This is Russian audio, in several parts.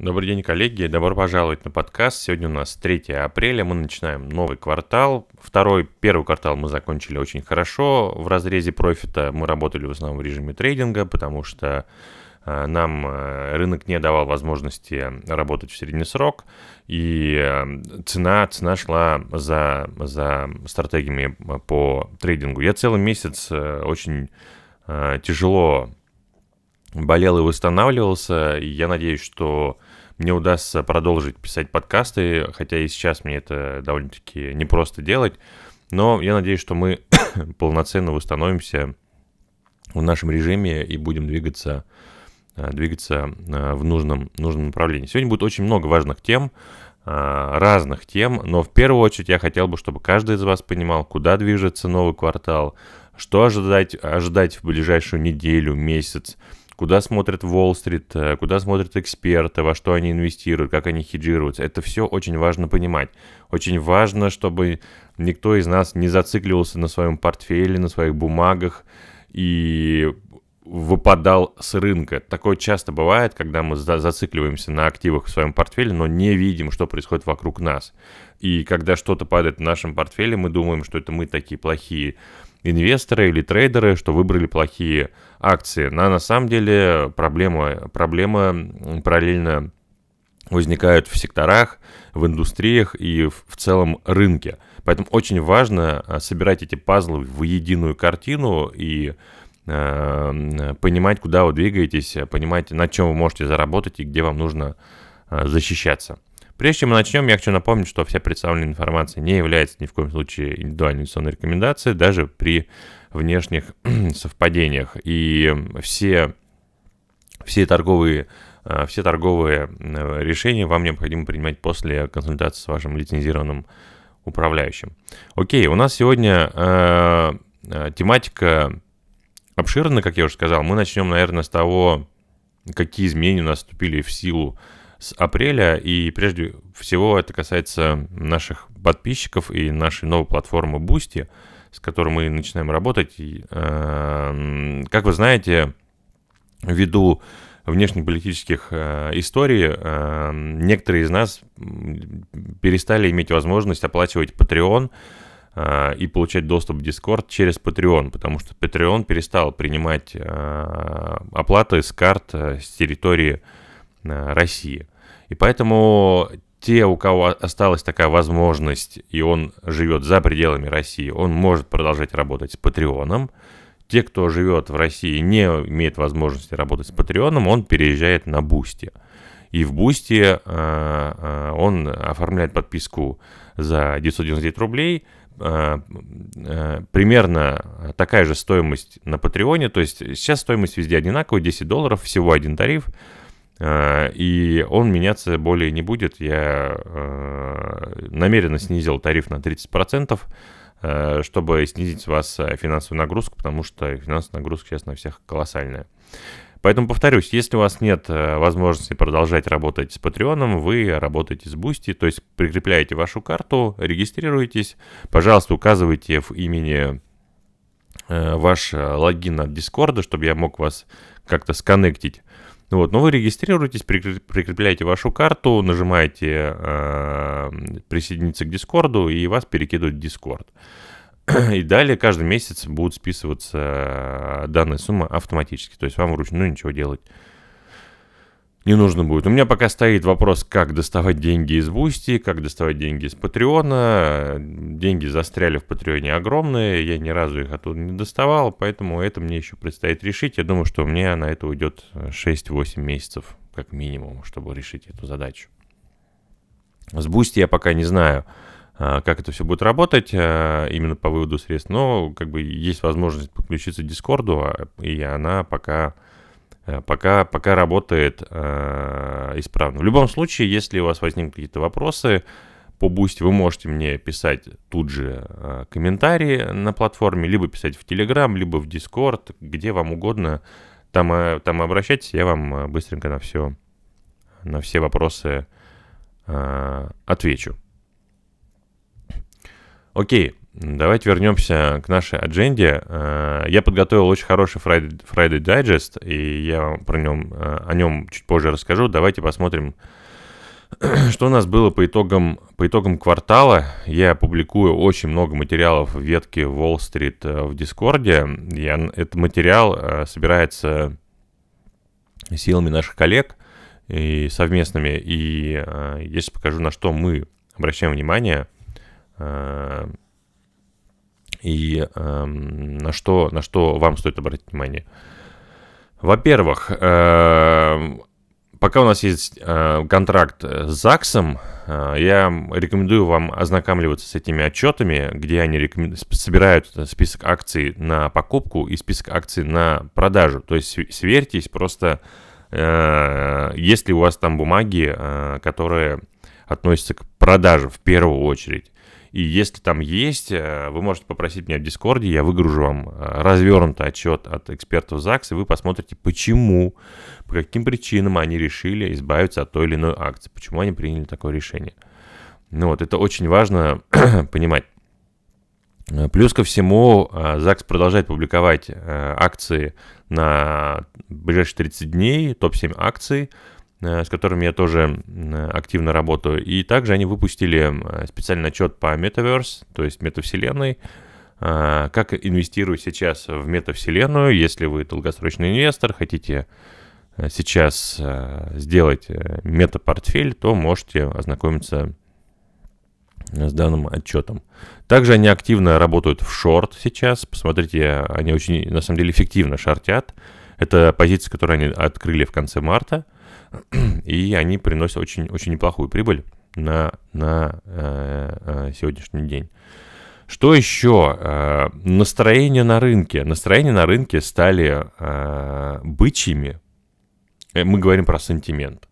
Добрый день, коллеги. Добро пожаловать на подкаст. Сегодня у нас 3 апреля. Мы начинаем новый квартал. Второй, первый квартал мы закончили очень хорошо. В разрезе профита мы работали в основном в режиме трейдинга, потому что э, нам э, рынок не давал возможности работать в средний срок, и э, цена, цена шла за, за стратегиями по трейдингу. Я целый месяц очень тяжело болел и восстанавливался, и я надеюсь, что мне удастся продолжить писать подкасты, хотя и сейчас мне это довольно-таки непросто делать, но я надеюсь, что мы полноценно восстановимся в нашем режиме и будем двигаться э, двигаться э, в нужном, нужном направлении. Сегодня будет очень много важных тем, э, разных тем, но в первую очередь я хотел бы, чтобы каждый из вас понимал, куда движется новый квартал, что ожидать, ожидать в ближайшую неделю, месяц, куда смотрят Уолл-стрит, э, куда смотрят эксперты, во что они инвестируют, как они хеджируются. Это все очень важно понимать. Очень важно, чтобы никто из нас не зацикливался на своем портфеле, на своих бумагах и выпадал с рынка. Такое часто бывает, когда мы за зацикливаемся на активах в своем портфеле, но не видим, что происходит вокруг нас. И когда что-то падает в нашем портфеле, мы думаем, что это мы такие плохие инвесторы или трейдеры, что выбрали плохие акции. Но на самом деле проблема, проблема параллельно возникают в секторах, в индустриях и в, в целом рынке. Поэтому очень важно а, собирать эти пазлы в единую картину и э, понимать, куда вы двигаетесь, понимать, на чем вы можете заработать и где вам нужно а, защищаться. Прежде чем мы начнем, я хочу напомнить, что вся представленная информация не является ни в коем случае индивидуальной инвестиционной рекомендацией, даже при внешних совпадениях. И все, все торговые э, все торговые э, решения вам необходимо принимать после консультации с вашим лицензированным управляющим. Окей, у нас сегодня э, э тематика обширна, как я уже сказал. Мы начнем, наверное, с того, какие изменения у нас вступили в силу с апреля. И прежде всего это касается наших подписчиков и нашей новой платформы Boosty, с которой мы начинаем работать. Эм, как вы знаете, ввиду внешнеполитических э, историй эм, некоторые из нас перестали иметь возможность оплачивать Patreon э, и получать доступ в Discord через Patreon, потому что Patreon перестал принимать э, оплаты с карт э, с территории Э, России. И поэтому те, у кого осталась такая возможность, и он живет за пределами России, он может продолжать работать с Патреоном. Те, кто живет в России и не имеет возможности работать с Патреоном, он переезжает на Бусти. И в Бусти э, э, он оформляет подписку за 999 рублей – примерно такая же стоимость на Патреоне. То есть сейчас стоимость везде одинаковая, 10 долларов, всего один тариф – Э, и он меняться более не будет. Я э, намеренно снизил тариф на 30%, э, чтобы снизить с вас финансовую нагрузку, потому что финансовая нагрузка сейчас на всех колоссальная. Поэтому повторюсь, если у вас нет возможности продолжать работать с Патреоном, вы работаете с Бусти, то есть прикрепляете вашу карту, регистрируетесь, пожалуйста, указывайте в имени ваш логин от Дискорда, чтобы я мог вас как-то сконнектить вот, но вы регистрируетесь, прикрепляете вашу карту, нажимаете э, присоединиться к Дискорду, и вас перекидывают в Дискорд. И далее каждый месяц будут списываться данная сумма автоматически. То есть вам вручную ничего делать не нужно будет. У меня пока стоит вопрос, как доставать деньги из Бусти, как доставать деньги из Патреона. Деньги застряли в Патреоне огромные, я ни разу их оттуда не доставал, поэтому это мне еще предстоит решить. Я думаю, что мне на это уйдет 6-8 месяцев, как минимум, чтобы решить эту задачу. С Бусти я пока не знаю, а, как это все будет работать а, именно по выводу средств, но как бы есть возможность подключиться к Дискорду, а, и она пока Э, пока, пока работает э, исправно. В любом случае, если у вас возникнут какие-то вопросы по Boost, вы можете мне писать тут же э, комментарии на платформе, либо писать в Telegram, либо в Discord, где вам угодно. Там, э, там обращайтесь, я вам э, быстренько на все, на все вопросы э, отвечу. Окей. Давайте вернемся к нашей адженде. Э, я подготовил очень хороший Friday, Friday Digest, и я про нем, э, о нем чуть позже расскажу. Давайте посмотрим, что у нас было по итогам, по итогам квартала. Я публикую очень много материалов в ветке Wall Street э, в Дискорде. Я, этот материал собирается силами наших коллег и совместными. И я сейчас покажу, на что мы обращаем внимание – и э, на, что, на что вам стоит обратить внимание. Во-первых, э, пока у нас есть э, контракт э, с ЗАГСом, э, я рекомендую вам ознакомливаться с этими отчетами, где они рекомен... собирают э, список акций на покупку и список акций на продажу. То есть сверьтесь просто, э, есть ли у вас там бумаги, э, которые относятся к продаже в первую очередь. И если там есть, э, вы можете попросить меня в Дискорде, я выгружу вам э, развернутый отчет от экспертов ЗАГС, и вы посмотрите, почему, по каким причинам они решили избавиться от той или иной акции, почему они приняли такое решение. Ну вот, это очень важно понимать. Э, плюс ко всему, ЗАГС продолжает публиковать акции на ближайшие 30 дней, топ-7 акций, Э, с которыми я тоже активно работаю. И также они выпустили специальный отчет по Metaverse, то есть метавселенной, а, как инвестировать сейчас в метавселенную, если вы долгосрочный инвестор, хотите э, сейчас э, сделать метапортфель, то можете ознакомиться с данным отчетом. Также они активно работают в шорт сейчас. Посмотрите, они очень, на самом деле, эффективно шортят. Это позиция, которую они открыли в конце марта – и они приносят очень, очень неплохую прибыль на, на э, э, сегодняшний день. Что еще? Э, настроение на рынке. настроение на рынке стали э, бычьими. Э, мы говорим про сантимент.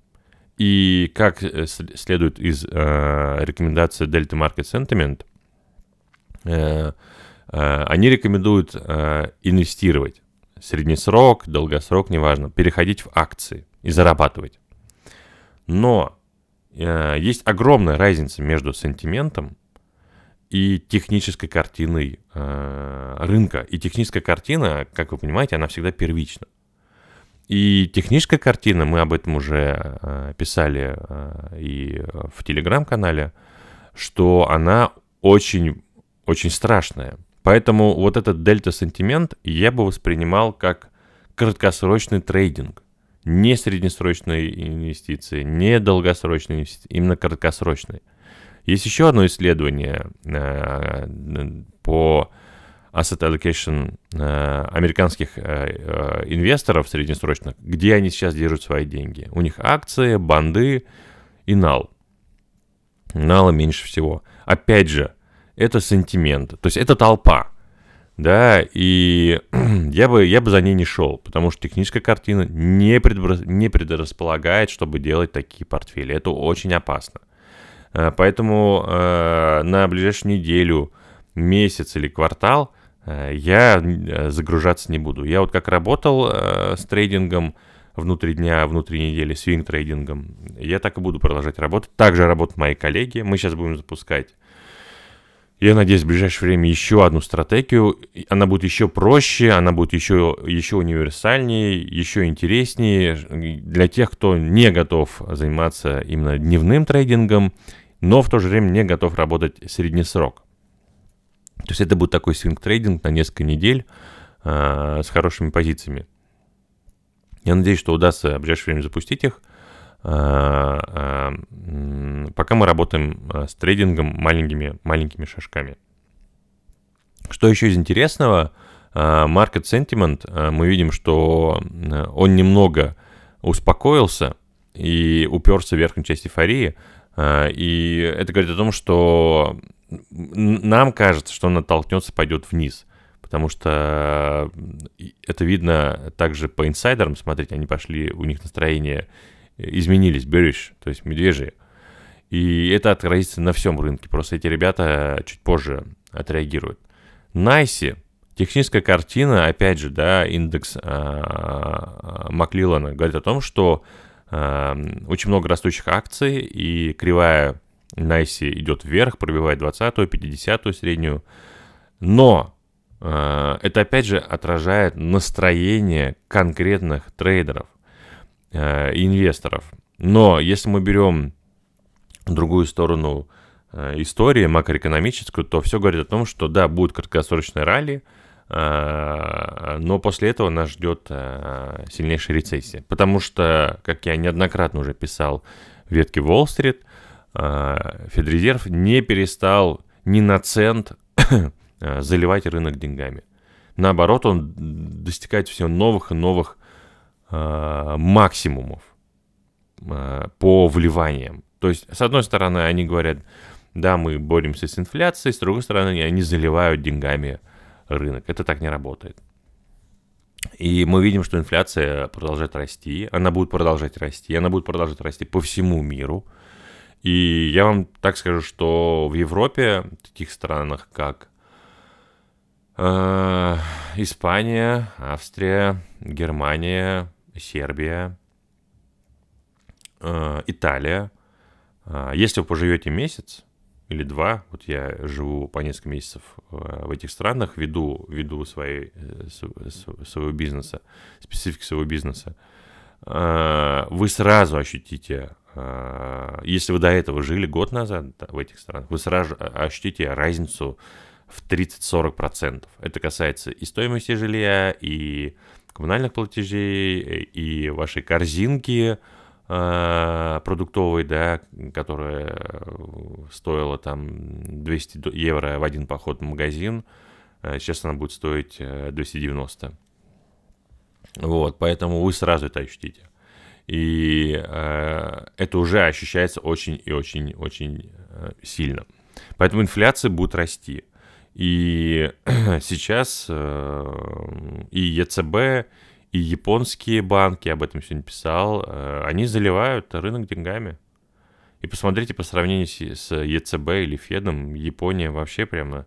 И как э, следует из э, рекомендации Delta Market Sentiment, э, э, они рекомендуют э, инвестировать среднесрок, долгосрок, неважно, переходить в акции и зарабатывать. Но э, есть огромная разница между сантиментом и технической картиной э, рынка. И техническая картина, как вы понимаете, она всегда первична. И техническая картина, мы об этом уже э, писали э, и в телеграм-канале, что она очень, очень страшная. Поэтому вот этот дельта-сантимент я бы воспринимал как краткосрочный трейдинг не среднесрочные инвестиции, не долгосрочные инвестиции, именно краткосрочные. Есть еще одно исследование э, по asset allocation э, американских э, э, инвесторов среднесрочных, где они сейчас держат свои деньги. У них акции, банды и нал. Нала меньше всего. Опять же, это сентимент, то есть это толпа да, и я бы, я бы за ней не шел, потому что техническая картина не, предбр... не предрасполагает, чтобы делать такие портфели. Это очень опасно. Э, поэтому э, на ближайшую неделю, месяц или квартал э, я э, загружаться не буду. Я вот как работал э, с трейдингом внутри дня, внутри недели, свинг трейдингом, я так и буду продолжать работать. Также работают мои коллеги. Мы сейчас будем запускать я надеюсь, в ближайшее время еще одну стратегию. Она будет еще проще, она будет еще, еще универсальнее, еще интереснее для тех, кто не готов заниматься именно дневным трейдингом, но в то же время не готов работать среднесрок. То есть это будет такой свинг-трейдинг на несколько недель э, с хорошими позициями. Я надеюсь, что удастся в ближайшее время запустить их – Э, э, пока мы работаем э, с трейдингом маленькими, маленькими шажками. Что еще из интересного, market sentiment, мы видим, что он немного успокоился и уперся в верхнюю часть эйфории, и это говорит о том, что нам кажется, что он оттолкнется, пойдет вниз потому что это видно также по инсайдерам, смотрите, они пошли, у них настроение изменились, bearish, то есть медвежьи. И это отразится на всем рынке. Просто эти ребята э, чуть позже отреагируют. Найси. Техническая картина, опять же, да, индекс а, Маклилана говорит о том, что эм, очень много растущих акций, и кривая Найси идет вверх, пробивает 20-ю, 50-ю среднюю. Но э, это опять же отражает настроение конкретных трейдеров э, инвесторов. Но если мы берем другую сторону э, истории, макроэкономическую, то все говорит о том, что да, будет краткосрочный ралли, э, но после этого нас ждет э, сильнейшая рецессия. Потому что, как я неоднократно уже писал в ветке Уолл-стрит, э, Федрезерв не перестал ни на цент заливать рынок деньгами. Наоборот, он достигает все новых и новых э, максимумов э, по вливаниям. То есть, с одной стороны, они говорят, да, мы боремся с инфляцией, с другой стороны, они заливают деньгами рынок. Это так не работает. И мы видим, что инфляция продолжает расти, она будет продолжать расти, она будет продолжать расти по всему миру. И я вам так скажу, что в Европе, в таких странах, как э, Испания, Австрия, Германия, Сербия, э, Италия. Э, если вы поживете месяц или два, вот я живу по несколько месяцев э, в этих странах, веду, веду свои, своего бизнеса, специфики своего бизнеса, вы сразу ощутите, если вы до этого жили год назад в этих странах, вы сразу ощутите разницу в 30-40%. Это касается и стоимости жилья, и коммунальных платежей э, и вашей корзинки э, продуктовой, да, которая э, стоила там 200 евро в один поход в магазин, сейчас она будет стоить 290. Вот, поэтому вы сразу это ощутите. И э, это уже ощущается очень и очень-очень сильно. Поэтому инфляция будет расти. И сейчас эм, и ЕЦБ, и японские банки, об этом сегодня писал, э, они заливают рынок деньгами. И посмотрите по сравнению с ЕЦБ или Федом, Япония вообще прямо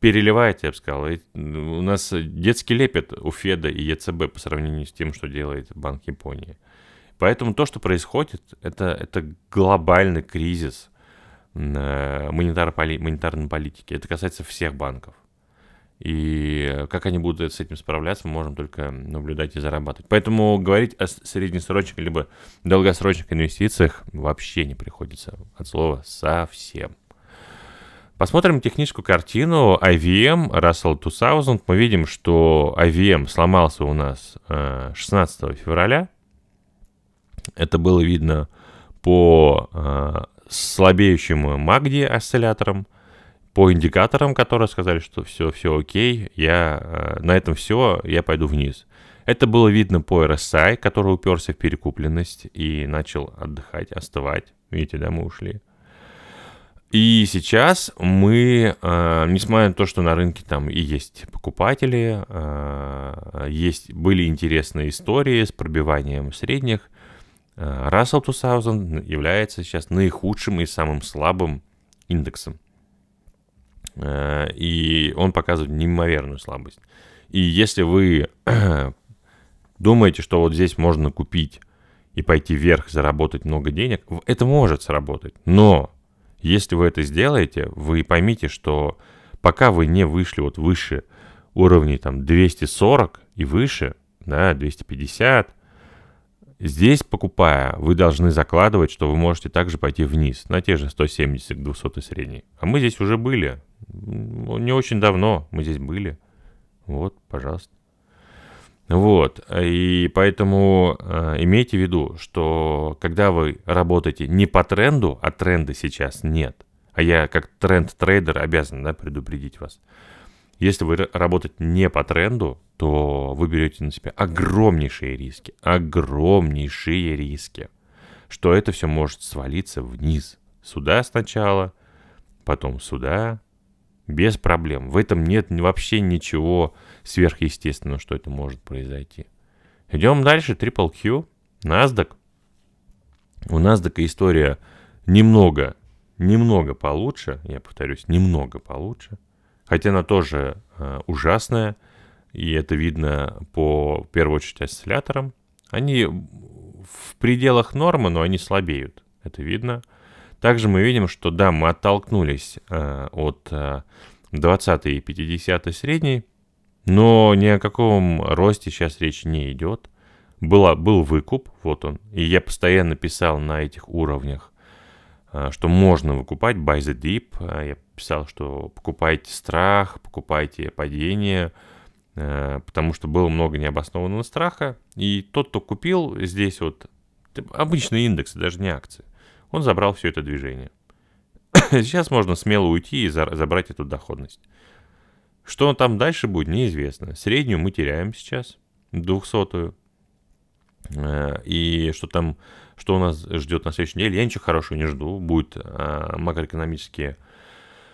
переливает, я бы сказал. Ну, у нас детский лепет у Феда и ЕЦБ по сравнению с тем, что делает Банк Японии. Поэтому то, что происходит, это, это глобальный кризис – монетарной политики. Это касается всех банков. И как они будут с этим справляться, мы можем только наблюдать и зарабатывать. Поэтому говорить о среднесрочных либо долгосрочных инвестициях вообще не приходится от слова совсем. Посмотрим техническую картину IVM эм Russell 2000. Мы видим, что IVM эм сломался у нас 16 э, февраля. Это было видно по э, слабеющим магди осциллятором, по индикаторам, которые сказали, что все, все окей, я, э, на этом все, я пойду вниз. Это было видно по RSI, который уперся в перекупленность и начал отдыхать, остывать. Видите, да, мы ушли. И сейчас мы, э, несмотря на то, что на рынке там и есть покупатели, э, есть, были интересные истории с пробиванием средних, Э, Russell 2000 является сейчас наихудшим и самым слабым индексом. Э, и он показывает неимоверную слабость. И если вы думаете, что вот здесь можно купить и пойти вверх, заработать много денег, это может сработать. Но если вы это сделаете, вы поймите, что пока вы не вышли вот выше уровней там 240 и выше, да, 250, Здесь, покупая, вы должны закладывать, что вы можете также пойти вниз, на те же 170 к 200 средней. А мы здесь уже были. Не очень давно мы здесь были. Вот, пожалуйста. Вот, и поэтому э, имейте в виду, что когда вы работаете не по тренду, а тренда сейчас нет, а я как тренд-трейдер обязан да, предупредить вас, если вы работать не по тренду, то вы берете на себя огромнейшие риски, огромнейшие риски, что это все может свалиться вниз. Сюда сначала, потом сюда, без проблем. В этом нет вообще ничего сверхъестественного, что это может произойти. Идем дальше. Triple Q. NASDAQ. У NASDAQ история немного, немного получше. Я повторюсь, немного получше. Хотя она тоже э, ужасная, и это видно по, в первую очередь, осцилляторам. Они в пределах нормы, но они слабеют. Это видно. Также мы видим, что да, мы оттолкнулись э, от э, 20 и 50 средней, но ни о каком росте сейчас речь не идет. Была, был выкуп, вот он. И я постоянно писал на этих уровнях Э, что можно выкупать, buy the dip. Э, я писал, что покупайте страх, покупайте падение, э, потому что было много необоснованного страха. И тот, кто купил здесь вот обычные индексы, даже не акции, он забрал все это движение. Сейчас можно смело уйти и забрать эту доходность. Что там дальше будет, неизвестно. Среднюю мы теряем сейчас, двухсотую. И что там что у нас ждет на следующей неделе. Я ничего хорошего не жду. Будет э, макроэкономические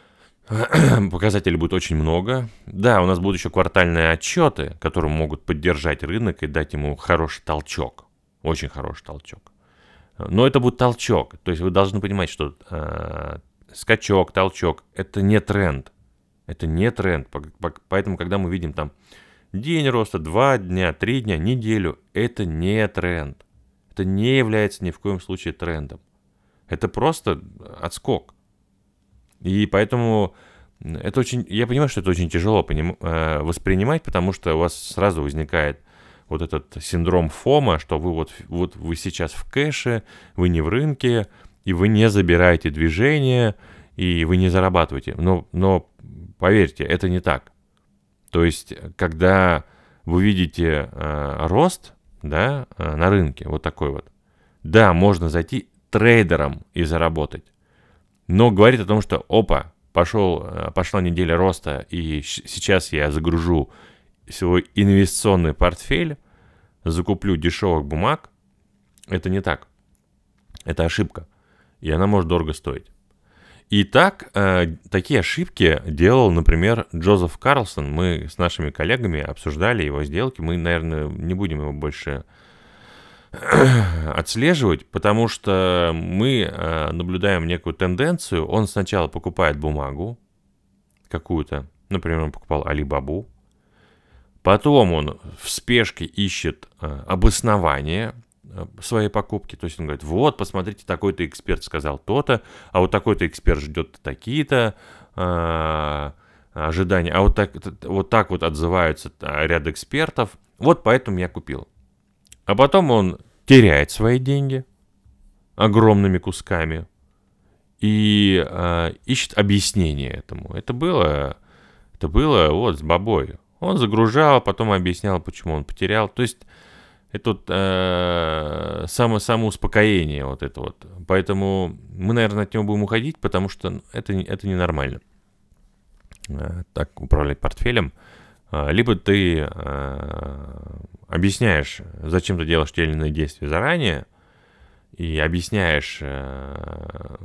показатели будет очень много. Да, у нас будут еще квартальные отчеты, которые могут поддержать рынок и дать ему хороший толчок. Очень хороший толчок. Но это будет толчок. То есть вы должны понимать, что э, скачок, толчок – это не тренд. Это не тренд. Поэтому, когда мы видим там день роста, два дня, три дня, неделю, это не тренд. Это не является ни в коем случае трендом. Это просто отскок. И поэтому это очень, я понимаю, что это очень тяжело поним, э, воспринимать, потому что у вас сразу возникает вот этот синдром ФОМа, что вы вот, вот вы сейчас в кэше, вы не в рынке, и вы не забираете движение, и вы не зарабатываете. Но, но поверьте, это не так. То есть, когда вы видите э, рост, да, э, на рынке, вот такой вот. Да, можно зайти трейдером и заработать, но говорит о том, что, опа, пошел, э, пошла неделя роста, и сейчас я загружу свой инвестиционный портфель, закуплю дешевых бумаг, это не так. Это ошибка. И она может дорого стоить. И так, э, такие ошибки делал, например, Джозеф Карлсон. Мы с нашими коллегами обсуждали его сделки. Мы, наверное, не будем его больше отслеживать, потому что мы э, наблюдаем некую тенденцию. Он сначала покупает бумагу какую-то, например, он покупал Алибабу, потом он в спешке ищет э, обоснование, Э, свои покупки. То есть он говорит, вот, посмотрите, такой-то эксперт сказал то-то, а вот такой-то эксперт ждет такие-то э, ожидания. А вот так, вот так вот отзываются э, ряд экспертов. Вот поэтому я купил. А потом он теряет свои деньги огромными кусками и э, ищет объяснение этому. Это было, это было вот с бабой. Он загружал, потом объяснял, почему он потерял. То есть это вот э, само, самоуспокоение вот это вот. Поэтому мы, наверное, от него будем уходить, потому что это, это ненормально. Э, так управлять портфелем. Э, либо ты э, объясняешь, зачем ты делаешь те или иные действия заранее, и объясняешь, э,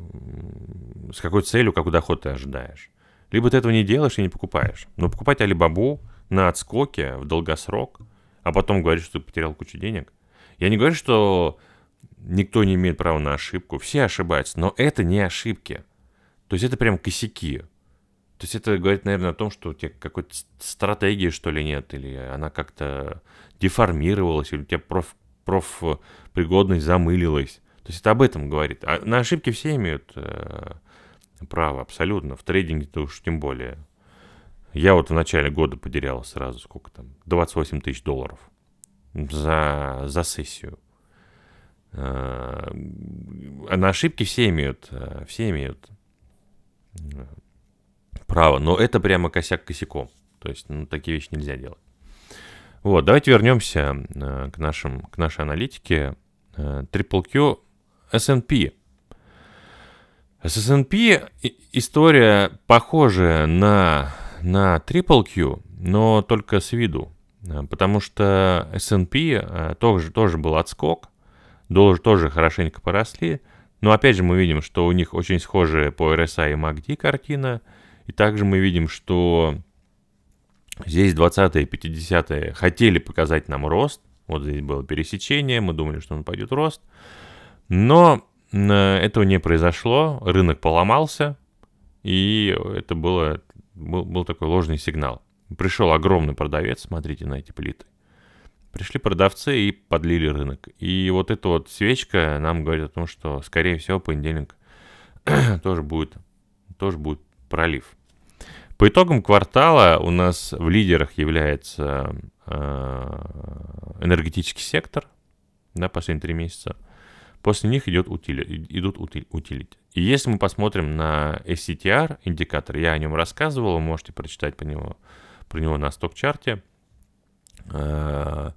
с какой целью, какой доход ты ожидаешь. Либо ты этого не делаешь и не покупаешь. Но покупать Алибабу на отскоке в долгосрок – а потом говоришь, что ты потерял кучу денег. Я не говорю, что никто не имеет права на ошибку, все ошибаются, но это не ошибки. То есть это прям косяки. То есть это говорит, наверное, о том, что у тебя какой-то стратегии, что ли, нет, или она как-то деформировалась, или у тебя проф, профпригодность замылилась. То есть это об этом говорит. А на ошибки все имеют э, право, абсолютно. В трейдинге-то уж тем более. Я вот в начале года потерял сразу сколько там, 28 тысяч долларов за, за сессию. А на ошибки все имеют, э, все имеют э, право, но это прямо косяк косяком. То есть, ну, такие вещи нельзя делать. Вот, давайте вернемся к, нашим, к нашей аналитике. Triple Q S&P. С S&P история похожая на на Q, но только с виду, э, потому что S&P э, тоже, тоже был отскок, доллары тоже хорошенько поросли, но опять же мы видим, что у них очень схожая по RSI и MACD картина, и также мы видим, что здесь 20-е и 50-е хотели показать нам рост, вот здесь было пересечение, мы думали, что он пойдет рост, но э, этого не произошло, рынок поломался, и это было был, был такой ложный сигнал. Пришел огромный продавец, смотрите на эти плиты. Пришли продавцы и подлили рынок. И вот эта вот свечка нам говорит о том, что, скорее всего, понедельник тоже будет, тоже будет пролив. По итогам квартала у нас в лидерах является э, энергетический сектор на да, последние три месяца – После них идет утили, идут утиль, утилити. И если мы посмотрим на SCTR индикатор, я о нем рассказывал, можете прочитать по него, про него на сток-чарте. Э,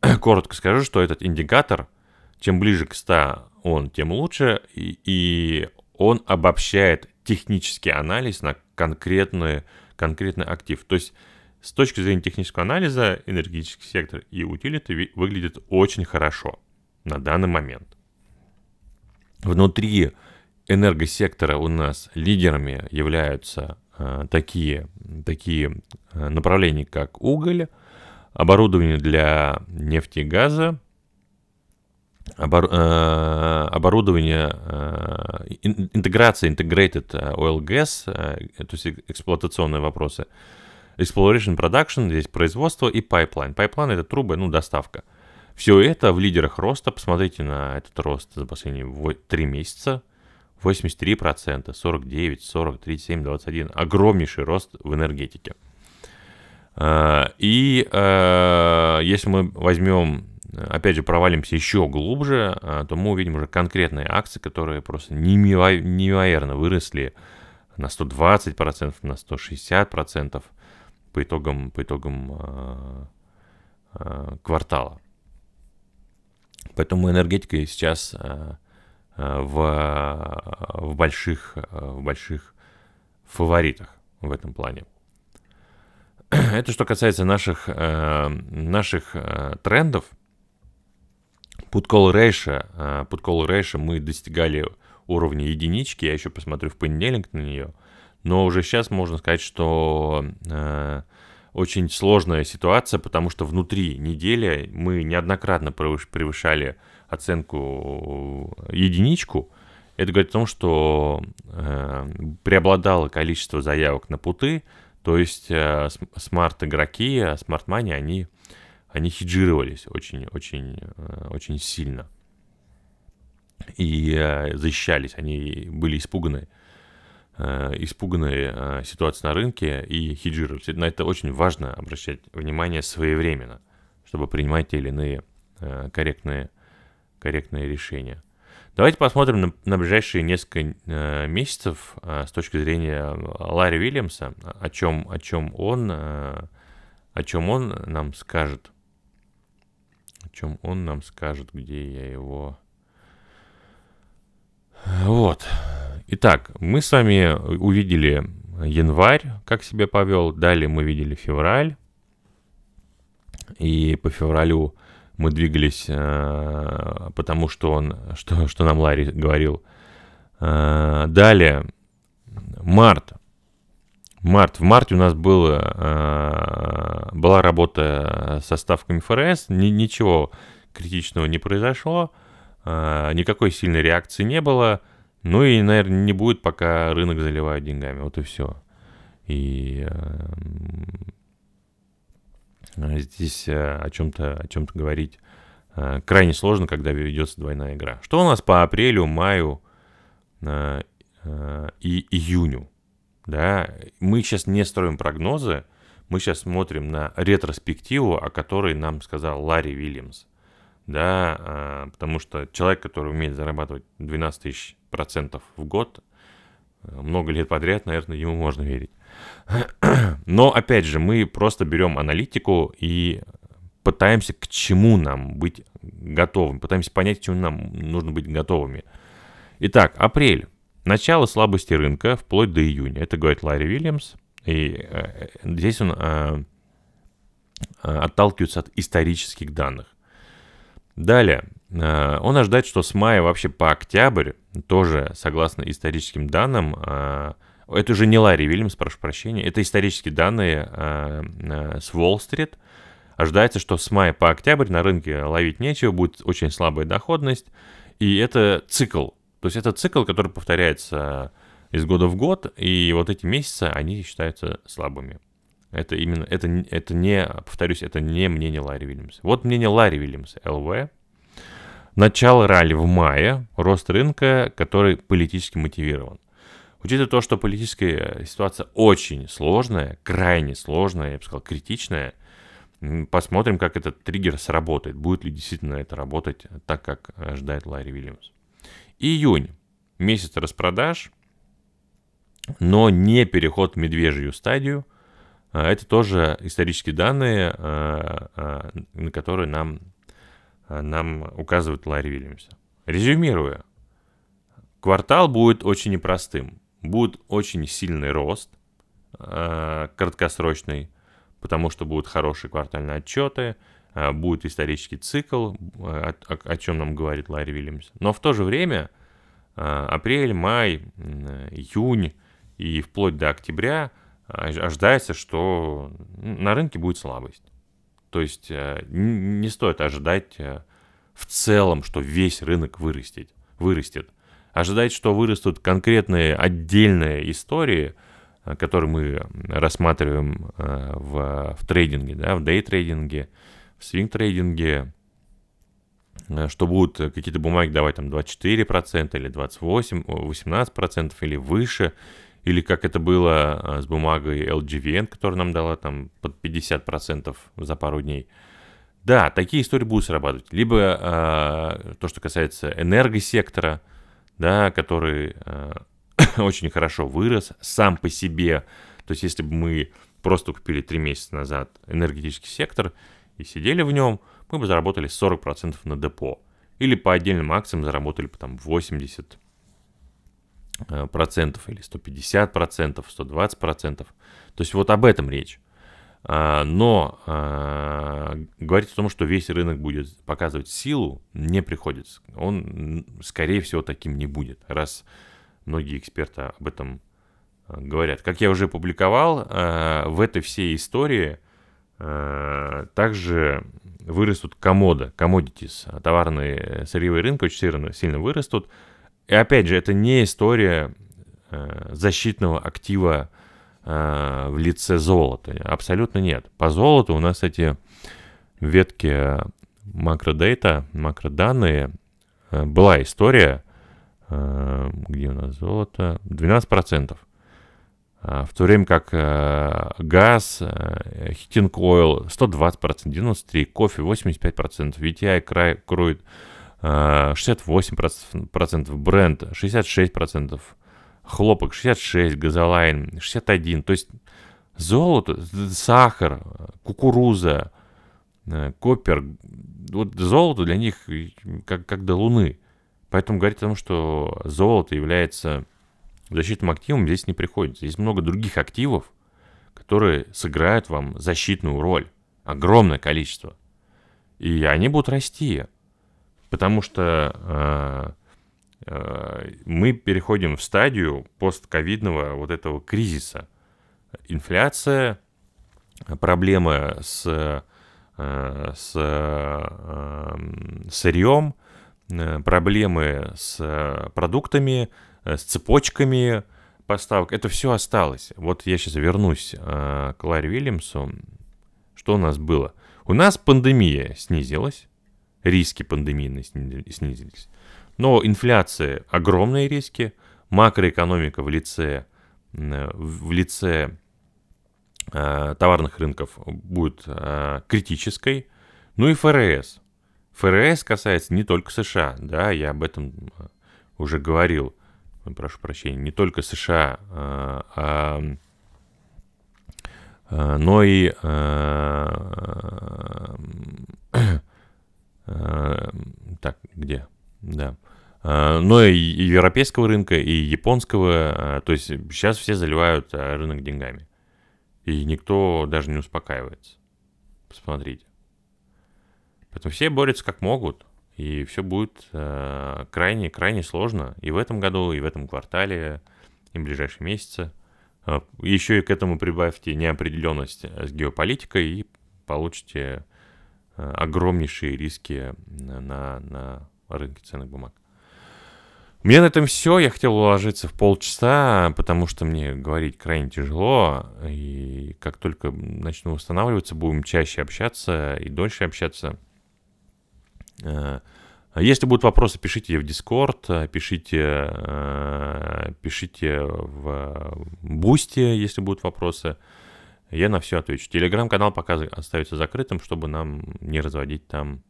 коротко скажу, что этот индикатор, чем ближе к 100 он, тем лучше, и, и он обобщает технический анализ на конкретный, конкретный актив. То есть с точки зрения технического анализа энергетический сектор и утилиты выглядят очень хорошо на данный момент – внутри энергосектора у нас лидерами являются э, такие, такие э, направления, как уголь, оборудование для нефти и газа, э, оборудование э, интеграция, integrated oil gas, то есть эксплуатационные вопросы, exploration production, здесь производство и pipeline. Pipeline это трубы, ну, доставка. Все это в лидерах роста. Посмотрите на этот рост за последние 3 месяца. 83%, 49, 40, 37, 21. Огромнейший рост в энергетике. А, и а, если мы возьмем, опять же, провалимся еще глубже, а, то мы увидим уже конкретные акции, которые просто невероятно выросли на 120%, на 160% по итогам, по итогам квартала. Поэтому энергетика сейчас э, э, в, э, в, больших, в больших фаворитах в этом плане. Это что касается наших, наших трендов. Put ratio, put ratio мы достигали уровня единички, я еще посмотрю в понедельник на нее. Но уже сейчас можно сказать, что очень сложная ситуация, потому что внутри недели мы неоднократно превышали оценку э, единичку. Это говорит о том, что э, преобладало количество заявок на путы, то есть э, смарт-игроки, э, смарт-мани, они, они хеджировались очень-очень э, очень сильно. И э, защищались, они были испуганы. Э, испуганные э, ситуации на рынке и хеджировались. На это очень важно обращать внимание своевременно, чтобы принимать те или иные э, корректные, корректные решения. Давайте посмотрим на, на ближайшие несколько месяцев с точки зрения Ларри Уильямса, о чем, о чем он, о чем он нам скажет, о чем он нам скажет, где я его. Вот. Итак, мы с вами э, увидели январь, как себя повел, далее мы видели февраль, и по февралю мы двигались, э, потому что он, что, что нам Ларри говорил. Э, далее, март. Март. В марте у нас было, была работа со ставками ФРС, ничего критичного не произошло, никакой сильной реакции не было – ну и, наверное, не будет, пока рынок заливают деньгами. Вот и все. И эм, э, здесь э, о чем-то о чем-то говорить э, крайне сложно, когда ведется двойная игра. Что у нас по апрелю, маю э, э, и июню? Да, мы сейчас не строим прогнозы, мы сейчас смотрим на ретроспективу, о которой нам сказал Ларри Вильямс да, а, потому что человек, который умеет зарабатывать 12 тысяч процентов в год, э, много лет подряд, наверное, ему можно верить. Но, опять же, мы просто берем аналитику и пытаемся к чему нам быть готовым, пытаемся понять, к чему нам нужно быть готовыми. Итак, апрель. Начало слабости рынка вплоть до июня. Это говорит Ларри Вильямс. И э, здесь он э, э, отталкивается от исторических данных. Далее, э, он ожидает, что с мая вообще по октябрь, тоже согласно историческим данным, э, это уже не Ларри Вильямс, прошу прощения, это исторические данные э, с Уолл-стрит, ожидается, что с мая по октябрь на рынке ловить нечего, будет очень слабая доходность, и это цикл, то есть это цикл, который повторяется из года в год, и вот эти месяцы, они считаются слабыми. Это именно, это, это не, повторюсь, это не мнение Ларри Вильямса. Вот мнение Ларри Вильямса, ЛВ. Начало ралли в мае, рост рынка, который политически мотивирован. Учитывая то, что политическая ситуация очень сложная, крайне сложная, я бы сказал, критичная, посмотрим, как этот триггер сработает. Будет ли действительно это работать так, как ожидает Ларри Вильямс. Июнь. Месяц распродаж, но не переход в медвежью стадию – а это тоже исторические данные, а, а, на которые нам, нам указывает Ларри Вильямс. Резюмируя, квартал будет очень непростым. Будет очень сильный рост, краткосрочный, потому что будут хорошие квартальные отчеты, будет исторический цикл, о, о, о чем нам говорит Ларри Вильямс. Но в то же время апрель, май, июнь и вплоть до октября – а, ожидается, что на рынке будет слабость. То есть э, не стоит ожидать э, в целом, что весь рынок вырастет. вырастет. Ожидать, что вырастут конкретные отдельные истории, э, которые мы рассматриваем в, в трейдинге, да, в дейтрейдинге, в свинг-трейдинге, что будут какие-то бумаги давать там 24% или 28%, 18% или выше – или как это было э, с бумагой LGVN, которая нам дала там под 50% за пару дней. Да, такие истории будут срабатывать. Либо э, то, что касается энергосектора, да, который э, очень хорошо вырос сам по себе. То есть если бы мы просто купили 3 месяца назад энергетический сектор и сидели в нем, мы бы заработали 40% на депо. Или по отдельным акциям заработали бы там 80, Э, процентов или 150 процентов, 120 процентов. То есть вот об этом речь. А, но а, говорить о том, что весь рынок будет показывать силу, не приходится. Он, скорее всего, таким не будет, раз многие эксперты об этом э, говорят. Как я уже публиковал, э, в этой всей истории также вырастут комода, commodities, товарные сырьевые рынки очень сильно вырастут. И опять же, это не история э, защитного актива э, в лице золота. Абсолютно нет. По золоту у нас эти ветки э, макродейта, макроданные, э, была история, э, где у нас золото, 12%. А в то время как э, газ, э, хитинг ойл 120%, 93%, кофе 85%, VTI край, кроет 68% бренд, 66% хлопок, 66, газолайн, 61. То есть золото, сахар, кукуруза, э, копер, вот золото для них как, как до луны. Поэтому говорить о том, что золото является защитным активом, здесь не приходится. Есть много других активов, которые сыграют вам защитную роль. Огромное количество. И они будут расти. Потому что э, э, мы переходим в стадию постковидного вот этого кризиса. Инфляция, проблемы с, э, с эм, сырьем, проблемы с продуктами, с цепочками поставок. Это все осталось. Вот я сейчас вернусь к Ларри Вильямсу. Что у нас было? У нас пандемия снизилась, риски пандемийные снизились. Но инфляция огромные риски, макроэкономика в лице, э, в лице э, товарных рынков будет э, критической. Ну и ФРС. ФРС касается не только США, да, я об этом э, уже говорил, прошу прощения, не только США, э, а, э, но и Э, так, где? Да. Э, Но ну, и европейского рынка, и японского. Э, то есть сейчас все заливают рынок деньгами. И никто даже не успокаивается. Посмотрите. Поэтому все борются как могут. И все будет крайне-крайне сложно. И в этом году, и в этом квартале, и в ближайшие месяцы. Еще и к этому прибавьте неопределенность с геополитикой и получите огромнейшие риски на, на рынке ценных бумаг. У меня на этом все. Я хотел уложиться в полчаса, потому что мне говорить крайне тяжело. И как только начну восстанавливаться, будем чаще общаться и дольше общаться. А, а если будут вопросы, пишите в Discord, пишите, э, пишите в Бусте, если будут вопросы. Я на все отвечу. Телеграм-канал пока остается закрытым, чтобы нам не разводить там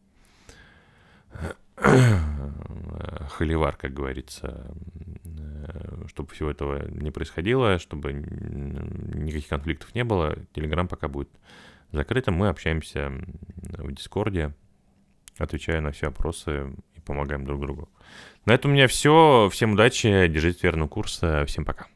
холивар, как говорится, э, чтобы всего этого не происходило, чтобы никаких конфликтов не было. Телеграм пока будет закрытым. Мы общаемся в Дискорде, отвечая на все опросы и помогаем друг другу. На этом у меня все. Всем удачи, держите верного курс, Всем пока.